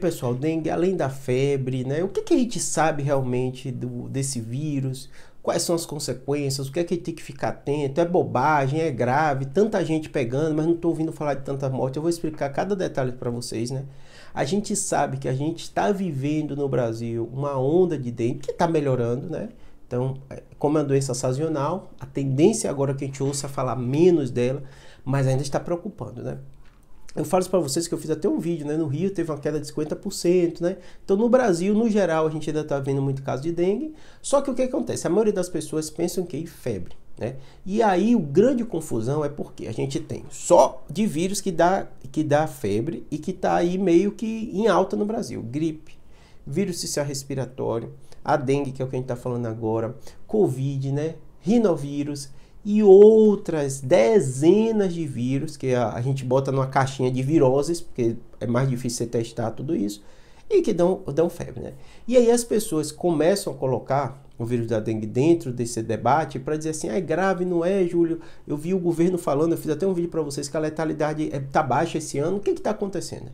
pessoal, dengue, além da febre, né? O que, que a gente sabe realmente do, desse vírus? Quais são as consequências? O que é que a gente tem que ficar atento? É bobagem? É grave? Tanta gente pegando, mas não estou ouvindo falar de tanta morte. Eu vou explicar cada detalhe para vocês, né? A gente sabe que a gente está vivendo no Brasil uma onda de dengue que está melhorando, né? Então, é, como é uma doença sazonal, a tendência agora que a gente ouça falar menos dela, mas ainda está preocupando, né? Eu falo para vocês que eu fiz até um vídeo, né? No Rio teve uma queda de 50%, né? Então no Brasil, no geral, a gente ainda está vendo muito caso de dengue. Só que o que acontece? A maioria das pessoas pensam que é febre, né? E aí o grande confusão é porque a gente tem só de vírus que dá, que dá febre e que está aí meio que em alta no Brasil. Gripe, vírus respiratório, a dengue, que é o que a gente está falando agora, Covid, né? Rinovírus e outras dezenas de vírus que a, a gente bota numa caixinha de viroses, porque é mais difícil você testar tudo isso, e que dão, dão febre. Né? E aí as pessoas começam a colocar o vírus da dengue dentro desse debate para dizer assim, ah, é grave, não é, Júlio? Eu vi o governo falando, eu fiz até um vídeo para vocês que a letalidade está é, baixa esse ano, o que está acontecendo?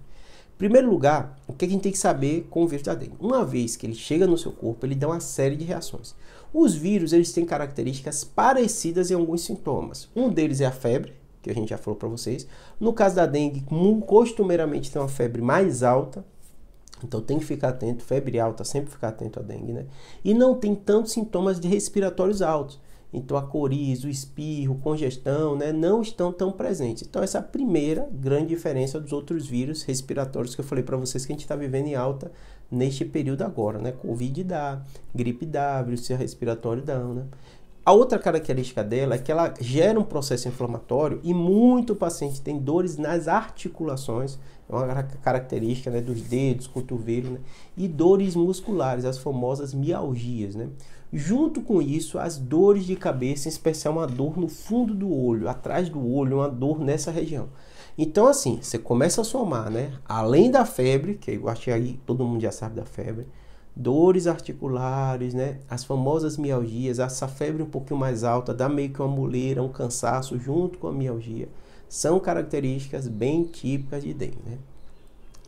primeiro lugar, o que a gente tem que saber com o vírus da dengue? Uma vez que ele chega no seu corpo, ele dá uma série de reações. Os vírus, eles têm características parecidas em alguns sintomas. Um deles é a febre, que a gente já falou para vocês. No caso da dengue, costumeiramente tem uma febre mais alta, então tem que ficar atento, febre alta, sempre ficar atento à dengue, né? E não tem tantos sintomas de respiratórios altos. Então a coriza, o espirro, congestão, né, não estão tão presentes. Então essa é a primeira grande diferença dos outros vírus respiratórios que eu falei para vocês que a gente está vivendo em alta neste período agora, né? Covid dá, gripe dá, vírus respiratório dá, né? A outra característica dela é que ela gera um processo inflamatório e muito paciente tem dores nas articulações, é uma característica né, dos dedos, cotovelo, né, e dores musculares, as famosas mialgias. Né? Junto com isso, as dores de cabeça, em especial uma dor no fundo do olho, atrás do olho, uma dor nessa região. Então, assim, você começa a somar, né? Além da febre, que eu acho que aí todo mundo já sabe da febre, dores articulares, né? As famosas mialgias, essa febre um pouquinho mais alta, dá meio que uma muleira, um cansaço junto com a mialgia. São características bem típicas de dengue, né?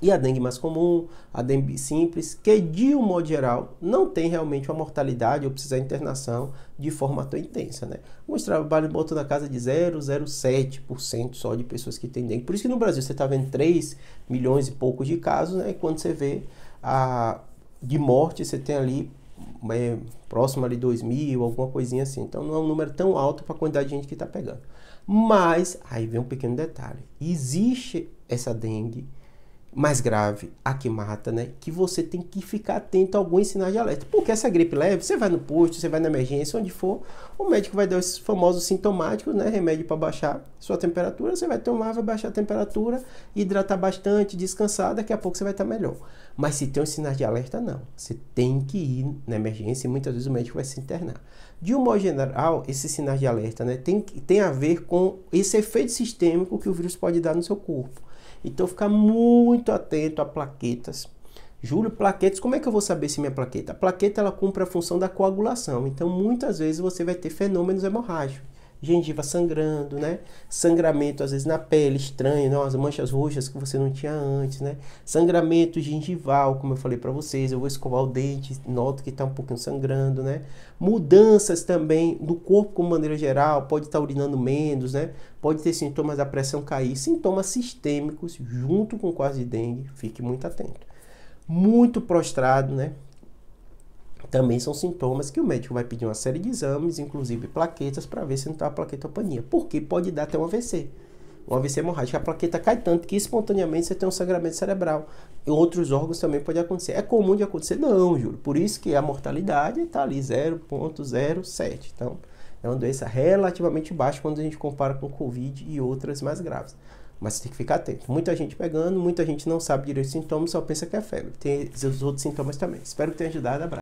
E a dengue mais comum, a dengue simples, que de um modo geral não tem realmente uma mortalidade ou precisa de internação de forma tão intensa, né? Alguns trabalhos botam na casa de 0,07% só de pessoas que têm dengue. Por isso que no Brasil você está vendo 3 milhões e poucos de casos, né? E quando você vê a de morte você tem ali é, próximo ali 2 mil, alguma coisinha assim. Então não é um número tão alto para a quantidade de gente que está pegando. Mas aí vem um pequeno detalhe: existe essa dengue mais grave, a que mata, né? Que você tem que ficar atento a alguns sinais de alerta. Porque essa gripe leve, você vai no posto, você vai na emergência, onde for, o médico vai dar esses famosos sintomáticos, né? Remédio para baixar sua temperatura, você vai tomar, vai baixar a temperatura, hidratar bastante, descansar, daqui a pouco você vai estar tá melhor. Mas se tem um sinais de alerta, não. Você tem que ir na emergência e muitas vezes o médico vai se internar. De um modo geral, esses sinais de alerta né, tem, tem a ver com esse efeito sistêmico que o vírus pode dar no seu corpo. Então, ficar muito atento a plaquetas. Júlio, plaquetas, como é que eu vou saber se minha plaqueta? A plaqueta ela cumpre a função da coagulação. Então, muitas vezes você vai ter fenômenos hemorrágicos gengiva sangrando, né? Sangramento às vezes na pele, estranho, não? Né? As manchas roxas que você não tinha antes, né? Sangramento gengival, como eu falei para vocês, eu vou escovar o dente, noto que está um pouquinho sangrando, né? Mudanças também no corpo como maneira geral, pode estar tá urinando menos, né? Pode ter sintomas da pressão cair, sintomas sistêmicos junto com quase dengue, fique muito atento. Muito prostrado, né? também são sintomas que o médico vai pedir uma série de exames, inclusive plaquetas, para ver se não está a plaquetopania. Porque pode dar até um AVC. Um AVC hemorrágico. A plaqueta cai tanto que espontaneamente você tem um sangramento cerebral. E outros órgãos também pode acontecer. É comum de acontecer? Não, Júlio. Por isso que a mortalidade está ali 0,07. Então, é uma doença relativamente baixa quando a gente compara com Covid e outras mais graves. Mas você tem que ficar atento. Muita gente pegando, muita gente não sabe direito os sintomas, só pensa que é febre. Tem os outros sintomas também. Espero que tenha ajudado. Abraço.